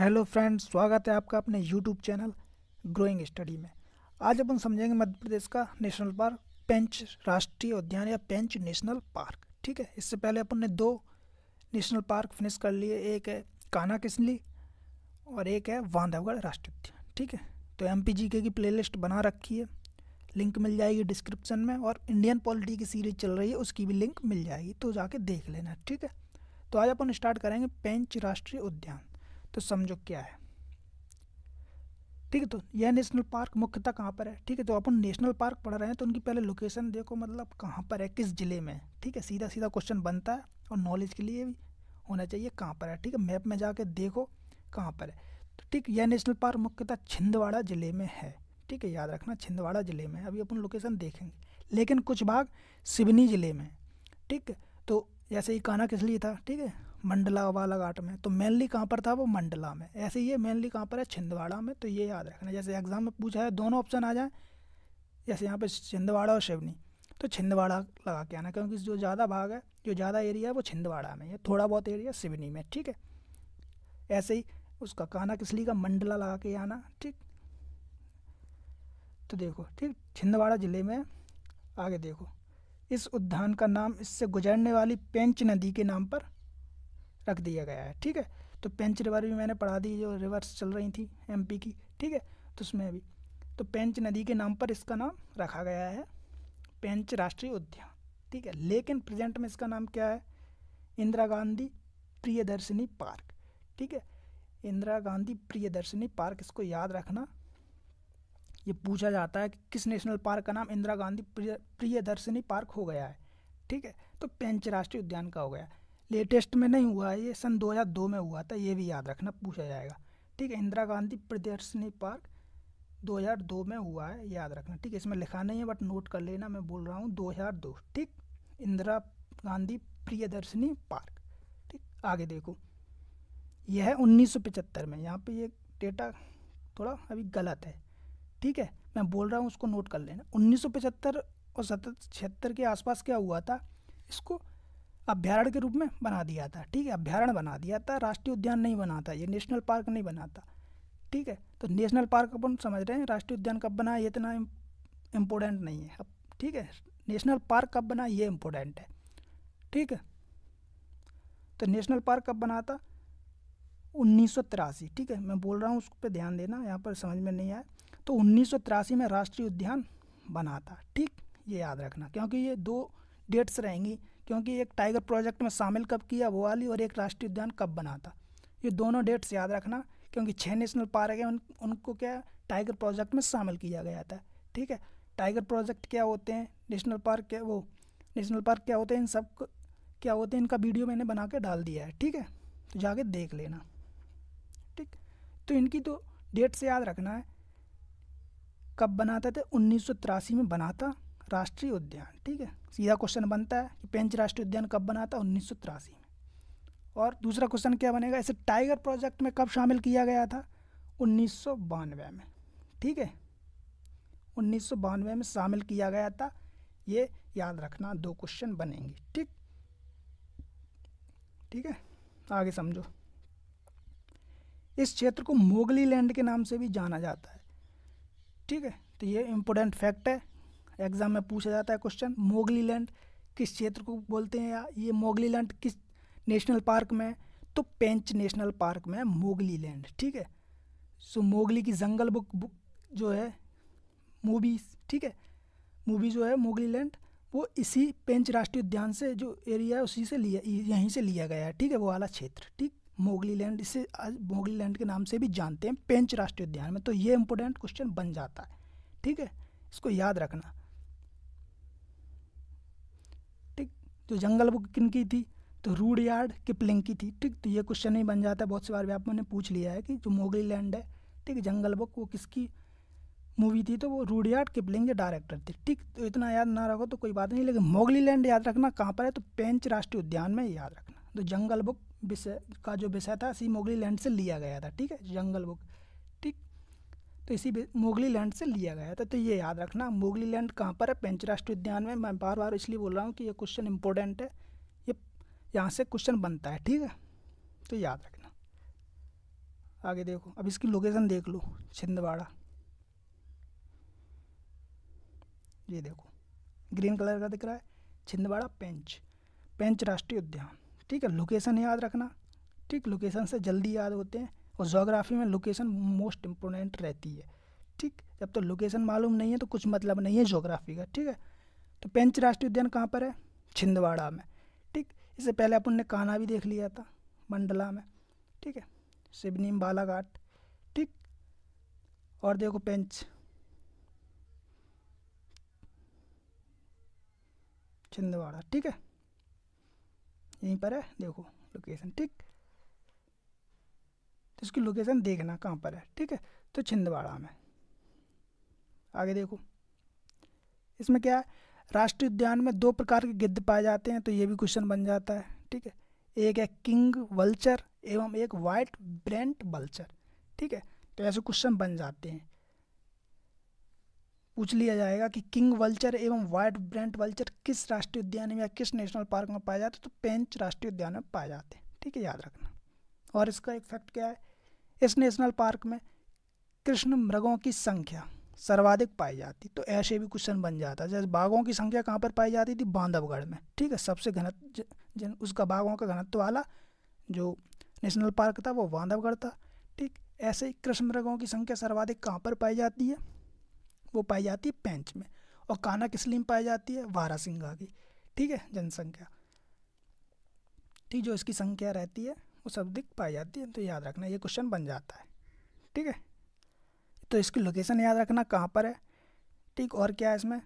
Hello friends स्वागत है आपका अपने यूट्यूब चैनल ग्रोइंग स्टडी में आज अपन समझेंगे मध्य प्रदेश का नेशनल पार्क पेंच राष्ट्रीय उद्यान या पेंच नेशनल पार्क ठीक है इससे पहले अपन ने दो नेशनल पार्क फिनिश कर लिए एक है काना किसली और एक है बांधवगढ़ राष्ट्रीय उद्यान ठीक है तो एम पी की प्ले बना रखी है लिंक मिल जाएगी डिस्क्रिप्शन में और इंडियन पॉलिटी की सीरीज चल रही है उसकी भी लिंक मिल जाएगी तो जाके देख लेना ठीक है तो आज अपन स्टार्ट करेंगे पेंच राष्ट्रीय उद्यान तो समझो क्या है ठीक है तो यह नेशनल पार्क मुख्यतः कहाँ पर है ठीक है तो अपन नेशनल पार्क पढ़ रहे हैं तो उनकी पहले लोकेशन देखो मतलब कहाँ पर है किस ज़िले में ठीक है सीधा सीधा क्वेश्चन बनता है और नॉलेज के लिए भी होना चाहिए कहाँ पर है ठीक है मैप में जाके देखो कहाँ पर है तो ठीक यह नेशनल पार्क मुख्यतः छिंदवाड़ा ज़िले में है ठीक है याद रखना छिंदवाड़ा ज़िले में अभी अपन लोकेशन देखेंगे लेकिन कुछ भाग सिवनी ज़िले में ठीक है तो जैसे ये काना किस लिए था ठीक है मंडला वाला घाट में तो मेनली कहाँ पर था वो मंडला में ऐसे ये मेनली कहाँ पर है छिंदवाड़ा में तो ये याद रखना जैसे एग्जाम में पूछा है दोनों ऑप्शन आ जाए जैसे यहाँ पर छिंदवाड़ा और शिवनी तो छिंदवाड़ा लगा के आना क्योंकि जो ज़्यादा भाग है जो ज़्यादा एरिया है वो छिंदवाड़ा में है थोड़ा बहुत एरिया सिवनी में ठीक है ऐसे ही उसका काना किसली का मंडला लगा के आना ठीक तो देखो ठीक छिंदवाड़ा ज़िले में आगे देखो इस उद्यान का नाम इससे गुजरने वाली पेंच नदी के नाम पर रख दिया गया है ठीक है तो पेंच रिवर भी मैंने पढ़ा दी जो रिवर्स चल रही थी एमपी की ठीक है तो उसमें भी तो पेंच नदी के नाम पर इसका नाम रखा गया है पेंच राष्ट्रीय उद्यान ठीक है लेकिन प्रेजेंट में इसका नाम क्या है इंदिरा गांधी प्रियदर्शनी पार्क ठीक है इंदिरा गांधी प्रियदर्शनी पार्क इसको याद रखना ये पूछा जाता है कि किस नेशनल पार्क का नाम इंदिरा गांधी प्रियदर्शनी पार्क हो गया है ठीक है तो पेंच राष्ट्रीय उद्यान का हो गया लेटेस्ट में नहीं हुआ है ये सन 2002 में हुआ था ये भी याद रखना पूछा जाएगा ठीक है इंदिरा गांधी प्रदर्शनी पार्क 2002 में हुआ है याद रखना ठीक है इसमें लिखा नहीं है बट नोट कर लेना मैं बोल रहा हूँ 2002 ठीक इंदिरा गांधी प्रियदर्शनी पार्क ठीक आगे देखो यह है उन्नीस में यहाँ पे ये डेटा थोड़ा अभी गलत है ठीक है मैं बोल रहा हूँ उसको नोट कर लेना उन्नीस और सतर छिहत्तर के आसपास क्या हुआ था इसको अभ्यारण के रूप में बना दिया था ठीक है अभ्यारण बना दिया था राष्ट्रीय उद्यान नहीं बनाता ये नेशनल पार्क नहीं बनाता ठीक है तो नेशनल पार्क अपन समझ रहे हैं राष्ट्रीय उद्यान कब बना ये इतना इम्पोर्टेंट नहीं है अब ठीक है नेशनल पार्क कब बना ये इम्पोर्टेंट है ठीक है तो नेशनल पार्क कब बना था उन्नीस ठीक है मैं बोल रहा हूँ उस पर ध्यान देना यहाँ पर समझ में नहीं आया तो उन्नीस में राष्ट्रीय उद्यान बना था ठीक ये याद रखना क्योंकि ये दो डेट्स रहेंगी क्योंकि एक टाइगर प्रोजेक्ट में शामिल कब किया वो वाली और एक राष्ट्रीय उद्यान कब बना था ये दोनों डेट्स याद रखना क्योंकि छः नेशनल पार्क हैं उन, उनको क्या टाइगर प्रोजेक्ट में शामिल किया गया था ठीक है टाइगर प्रोजेक्ट क्या होते हैं नेशनल पार्क क्या वो नेशनल पार्क क्या होते हैं इन सब क्या होते हैं इनका वीडियो मैंने बना के डाल दिया है ठीक है तो जाके देख लेना ठीक तो इनकी तो डेट से याद रखना है कब बनाता था उन्नीस में बना था राष्ट्रीय उद्यान ठीक है सीधा क्वेश्चन बनता है कि पेंच राष्ट्रीय उद्यान कब बना था उन्नीस में और दूसरा क्वेश्चन क्या बनेगा इसे टाइगर प्रोजेक्ट में कब शामिल किया गया था उन्नीस में ठीक है उन्नीस में शामिल किया गया था ये याद रखना दो क्वेश्चन बनेंगे ठीक ठीक है आगे समझो इस क्षेत्र को मोगली लैंड के नाम से भी जाना जाता है ठीक है तो ये इम्पोर्टेंट फैक्ट है एग्जाम में पूछा जाता है क्वेश्चन मोगली लैंड किस क्षेत्र को बोलते हैं या ये मोगली लैंड किस नेशनल पार्क में तो पेंच नेशनल पार्क में मोगली लैंड ठीक है सो मोगली की जंगल बुक बुक जो है मूवीज ठीक है मूवी जो है मोगली लैंड वो इसी पेंच राष्ट्रीय उद्यान से जो एरिया है उसी से लिया यहीं से लिया गया है ठीक है वो वाला क्षेत्र ठीक मोगली लैंड इसे आज मोगली लैंड के नाम से भी जानते हैं पेंच राष्ट्रीय उद्यान में तो ये इंपॉर्टेंट क्वेश्चन बन जाता है ठीक है इसको याद रखना तो जंगल बुक किन की थी तो रूड यार्ड किपलिंग की थी ठीक तो ये क्वेश्चन ही बन जाता है बहुत से बार भी आपने पूछ लिया है कि जो मोगली लैंड है ठीक है जंगल बुक वो किसकी मूवी थी तो वो रूड यार्ड किपलिंग जो डायरेक्टर थे ठीक तो इतना याद ना रखो तो कोई बात नहीं लेकिन मोगली लैंड याद रखना कहाँ पर है तो पेंच राष्ट्रीय उद्यान में याद रखना तो जंगल बुक विषय का जो विषय था इसी मोगली लैंड से लिया गया था ठीक है जंगल बुक तो इसी मोगली लैंड से लिया गया था तो ये याद रखना मोगली लैंड कहाँ पर है पेंच राष्ट्रीय उद्यान में मैं बार बार इसलिए बोल रहा हूँ कि ये क्वेश्चन इंपॉर्टेंट है ये यहाँ से क्वेश्चन बनता है ठीक है तो याद रखना आगे देखो अब इसकी लोकेशन देख लो छिंदवाड़ा ये देखो ग्रीन कलर का दिख रहा है छिंदवाड़ा पेंच पेंच राष्ट्रीय उद्यान ठीक है लोकेशन याद रखना ठीक लोकेशन से जल्दी याद होते हैं और जोग्राफ़ी में लोकेशन मोस्ट इम्पोर्टेंट रहती है ठीक जब तो लोकेशन मालूम नहीं है तो कुछ मतलब नहीं है जोग्राफ़ी का ठीक है तो पेंच राष्ट्रीय उद्यान कहाँ पर है छिंदवाड़ा में ठीक इससे पहले अपन ने काना भी देख लिया था मंडला में ठीक है सिवनी बालाघाट ठीक और देखो पेंच छिंदवाड़ा ठीक है यहीं पर है देखो लोकेशन ठीक तो इसकी लोकेशन देखना कहाँ पर है ठीक है तो छिंदवाड़ा में आगे देखो इसमें क्या है राष्ट्रीय उद्यान में दो प्रकार के गिद्ध पाए जाते हैं तो ये भी क्वेश्चन बन जाता है ठीक है एक है किंग वल्चर एवं एक वाइट ब्रेंट वल्चर ठीक है तो ऐसे क्वेश्चन बन जाते हैं पूछ लिया जाएगा कि किंग वल्चर एवं वाइट ब्रेंट वल्चर किस राष्ट्रीय उद्यान में या किस नेशनल पार्क में पाए जाते हैं तो पेंच राष्ट्रीय उद्यान में पाए जाते हैं ठीक है याद रखना और इसका एक फैक्ट क्या है इस नेशनल पार्क में कृष्ण मृगों की संख्या सर्वाधिक पाई जाती तो ऐसे भी क्वेश्चन बन जाता जैसे बाघों की संख्या कहाँ पर पाई जाती थी बांधवगढ़ में ठीक है सबसे घनत जन उसका बाघों का घनत्व वाला जो नेशनल पार्क था वो बांधवगढ़ था ठीक ऐसे ही कृष्ण मृगों की संख्या सर्वाधिक कहाँ पर पाई जाती है वो पाई जाती है पैंच में और काना किस लिए पाई जाती है वारासिंगा की ठीक है जनसंख्या ठीक जो इसकी संख्या रहती है वो संदिग्ध पाई जाती है तो याद रखना ये क्वेश्चन बन जाता है ठीक है तो इसकी लोकेशन याद रखना कहाँ पर है ठीक और क्या है इसमें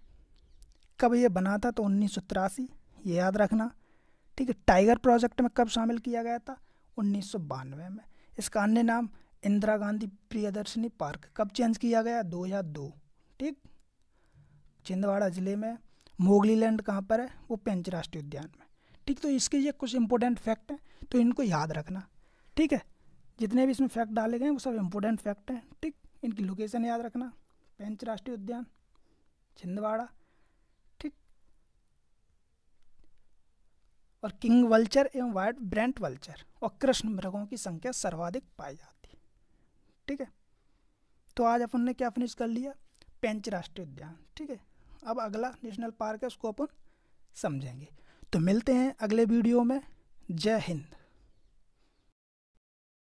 कब ये बना था तो उन्नीस ये याद रखना ठीक है टाइगर प्रोजेक्ट में कब शामिल किया गया था उन्नीस में इसका अन्य नाम इंदिरा गांधी प्रियदर्शनी पार्क कब चेंज किया गया दो दो ठीक छिंदवाड़ा ज़िले में मोगली लैंड कहाँ पर है वो पेंच राष्ट्रीय उद्यान में ठीक तो इसके ये कुछ इंपॉर्टेंट फैक्ट हैं तो इनको याद रखना ठीक है जितने भी इसमें फैक्ट डाले गए वो सब इम्पोर्टेंट फैक्ट हैं ठीक इनकी लोकेशन याद रखना पेंच राष्ट्रीय उद्यान छिंदवाड़ा ठीक और किंग वल्चर एवं वाइट ब्रेंट वल्चर और कृष्ण मृगों की संख्या सर्वाधिक पाई जाती है ठीक है तो आज अपन ने क्या फिनिश कर लिया पेंच राष्ट्रीय उद्यान ठीक है अब अगला नेशनल पार्क है उसको अपन समझेंगे तो मिलते हैं अगले वीडियो में Jehin.